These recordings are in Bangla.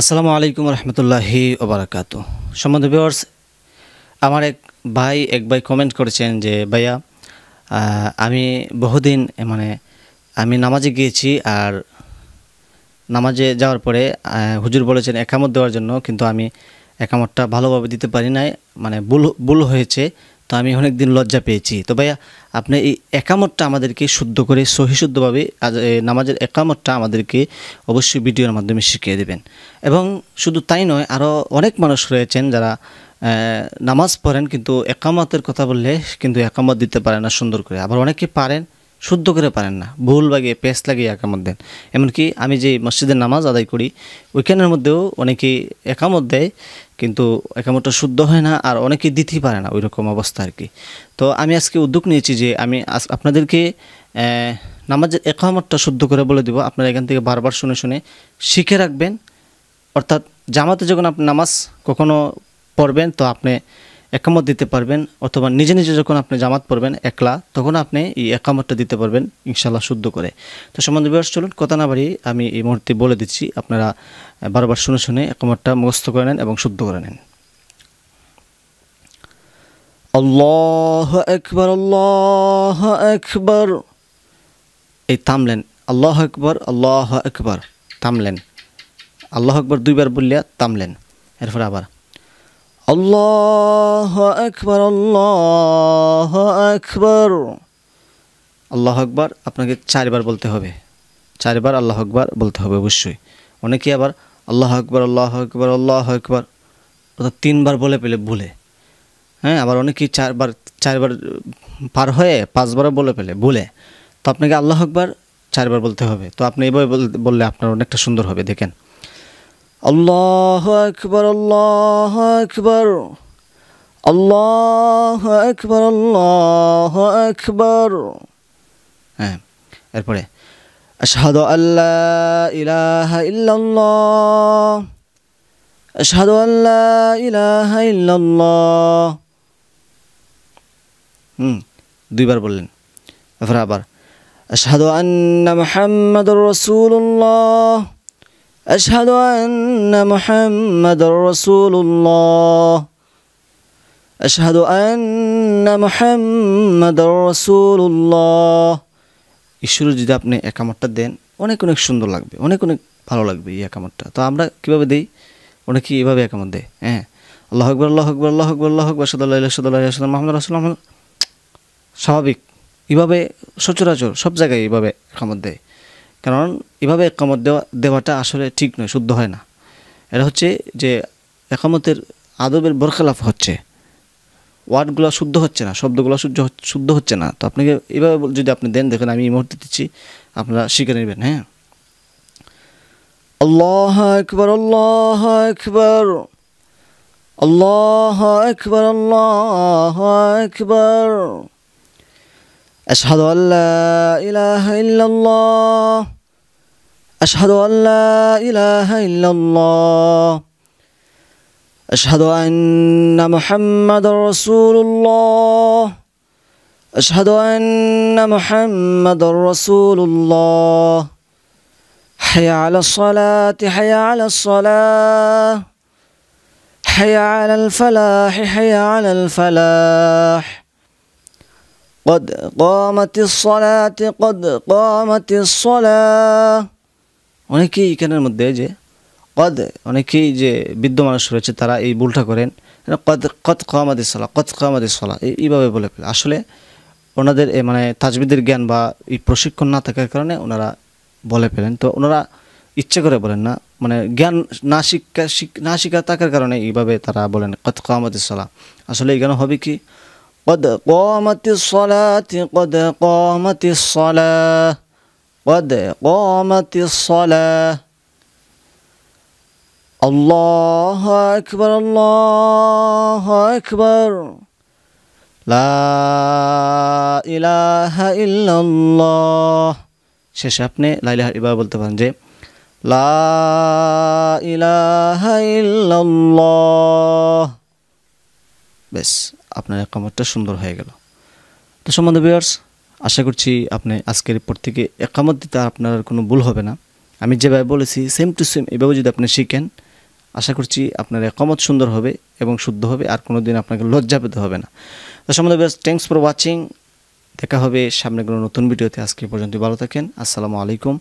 আসসালামু আলাইকুম রহমতুল্লাহি ওবরাকাত সম্বন্ধ ভিওর্স আমার এক ভাই এক ভাই কমেন্ট করেছেন যে ভাইয়া আমি বহুদিন মানে আমি নামাজে গিয়েছি আর নামাজে যাওয়ার পরে হুজুর বলেছেন একামত দেওয়ার জন্য কিন্তু আমি একামতটা ভালোভাবে দিতে পারি নাই মানে ভুল ভুল হয়েছে তো আমি অনেক দিন লজ্জা পেয়েছি তো ভাইয়া আপনি এই একামতটা আমাদেরকে শুদ্ধ করে সহিশুদ্ধভাবে নামাজের একামতটা আমাদেরকে অবশ্যই ভিডিওর মাধ্যমে শিখিয়ে দেবেন এবং শুধু তাই নয় আরও অনেক মানুষ রয়েছেন যারা নামাজ পড়েন কিন্তু একামতের কথা বললে কিন্তু একামত দিতে পারে না সুন্দর করে আবার অনেকে পারেন শুদ্ধ করে পারেন না ভুল লাগিয়ে পেস্ট লাগিয়ে একামত দেন এমনকি আমি যে মসজিদের নামাজ আদায় করি ওইখানের মধ্যেও অনেকে একামত দেয় কিন্তু একামতটা শুদ্ধ হয় না আর অনেকে দিতেই পারে না ওই রকম অবস্থা আর কি তো আমি আজকে উদ্যোগ নিয়েছি যে আমি আপনাদেরকে নামাজের একামতটা শুদ্ধ করে বলে দেবো আপনারা এখান থেকে বারবার শুনে শুনে শিখে রাখবেন অর্থাৎ জামাতে যখন আপনি নামাজ কখনো পড়বেন তো আপনি একামত দিতে পারবেন অথবা নিজে নিজে যখন আপনি জামাত পড়বেন একলা তখন আপনি এই একামতটা দিতে পারবেন ইনশাল্লাহ শুদ্ধ করে তো সম্বন্ধ বিবাস চলুন কথা না বাড়ি আমি এই মুহূর্তে বলে দিচ্ছি আপনারা বারবার শুনে শুনে একামতটা মুখস্থ করে নেন এবং শুদ্ধ করে নেন আল্লাহ একবার আল্লাহ একবার এই থামলেন আল্লাহ একবার আল্লাহ একবার থামলেন আল্লাহ একবার দুইবার বললিয়া থামলেন এরপরে আবার আল্লাহ আকবর আল্লাহ আকবর আল্লাহ আকবর আপনাকে চারবার বলতে হবে চারবার আল্লাহ আকবর বলতে হবে অবশ্যই অনেকে আবার আল্লাহ আকবর আল্লাহ আকবর আল্লাহ আকবর অর্থাৎ তিনবার বলে পেলে ভুলে হ্যাঁ আবার অনেকেই চারবার চারবার পার হয়ে পাঁচবারও বলে পেলে ভুলে তো আপনাকে আল্লাহ আকবর চারবার বলতে হবে তো আপনি এভাবে বললে আপনার অনেকটা সুন্দর হবে দেখেন আল্লাহ আকবর আল্লাহ আকবর আল্লাহ আকবর আল্লাহ আকবর হ্যাঁ এরপরে আশহাদু আল্লাহ ইলাহা ইল্লাল্লাহ আশহাদু আল্লাহ ইলাহা ইল্লাল্লাহ হুম দুইবার বললেন এবার আবার আশহাদু আন্না মুহাম্মাদুর রাসূলুল্লাহ أشهد أن محمد رسول الله أشهد أن محمد رسول الله ঈশ্বর যদি আপনি একামতটা দেন অনেক অনেক সুন্দর লাগবে অনেক অনেক ভালো লাগবে এই একামতটা তো আমরা কীভাবে দিই অনেকে এইভাবে একামত দেয় হ্যাঁ আল্লাহ হকবর আল্লাহ হকবর আল্লাহ হকবর আল্লাহ আকবর সদাল্লাহ সদাল্লাহ মহম্মদ রাসুল স্বাভাবিক এভাবে সচরাচর সব জায়গায় এইভাবে একামত দেয় কারণ এভাবে একামত দেওয়া দেওয়াটা আসলে ঠিক নয় শুদ্ধ হয় না এটা হচ্ছে যে একামতের আদবের বরখেলাফ হচ্ছে ওয়ার্ডগুলো শুদ্ধ হচ্ছে না শব্দগুলো শুদ্ধ শুদ্ধ হচ্ছে না তো আপনাকে এভাবে যদি আপনি দেন দেখেন আমি এই মুহূর্তে দিচ্ছি আপনারা শিখে নেবেন হ্যাঁ আল্লাহ একবার আল্লাহ একবার আল্লাহ একবার আল্লাহ একবার أشهد أن لا أشهد أن لا إله إلا الله أشهد أن محمد رسول الله أشهد أن محمد رسول الله حي على الصلاة حي على الصلاة حي على الفلاح حي على الفلاح قد قامت الصلاة قد قامت الصلاة অনেকেই এখানের মধ্যে যে কদ অনেকেই যে বৃদ্ধ মানুষ রয়েছে তারা এই ভুলটা করেন কদ কত কমাদি সলা কত কমাদি সলা এইভাবে বলে ফেলে আসলে ওনাদের এ মানে তাজবিদের জ্ঞান বা এই প্রশিক্ষণ না থাকার কারণে ওনারা বলে ফেলেন তো ওনারা ইচ্ছে করে বলেন না মানে জ্ঞান না শিক্ষা না শিক্ষা থাকার কারণে এইভাবে তারা বলেন কত কমাতি সলা আসলে এখানে হবে কি কদ কমাতি সলা কদ কমাতি সলা قد قامت الصلاة الله أكبر الله أكبر لا إله إلا الله শেষে আপনি লাইলাহ এবার বলতে পারেন যে লা ইলাহা ইল্লাল্লাহ বেশ আপনার একমতটা সুন্দর হয়ে গেল তো সম্বন্ধে বিয়ার্স আশা করছি আপনি আজকের পর থেকে একামত দিতে আপনার কোনো ভুল হবে না আমি যেভাবে বলেছি সেম টু সেম এভাবে যদি আপনি শিখেন আশা করছি আপনার একামত সুন্দর হবে এবং শুদ্ধ হবে আর কোনো দিন আপনাকে লজ্জা পেতে হবে না তো সম্বন্ধে থ্যাংকস ফর ওয়াচিং দেখা হবে সামনে কোনো নতুন ভিডিওতে আজকে পর্যন্ত ভালো থাকেন আসসালামু আলাইকুম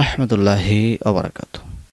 রহমতুল্লাহি আবরাকাতু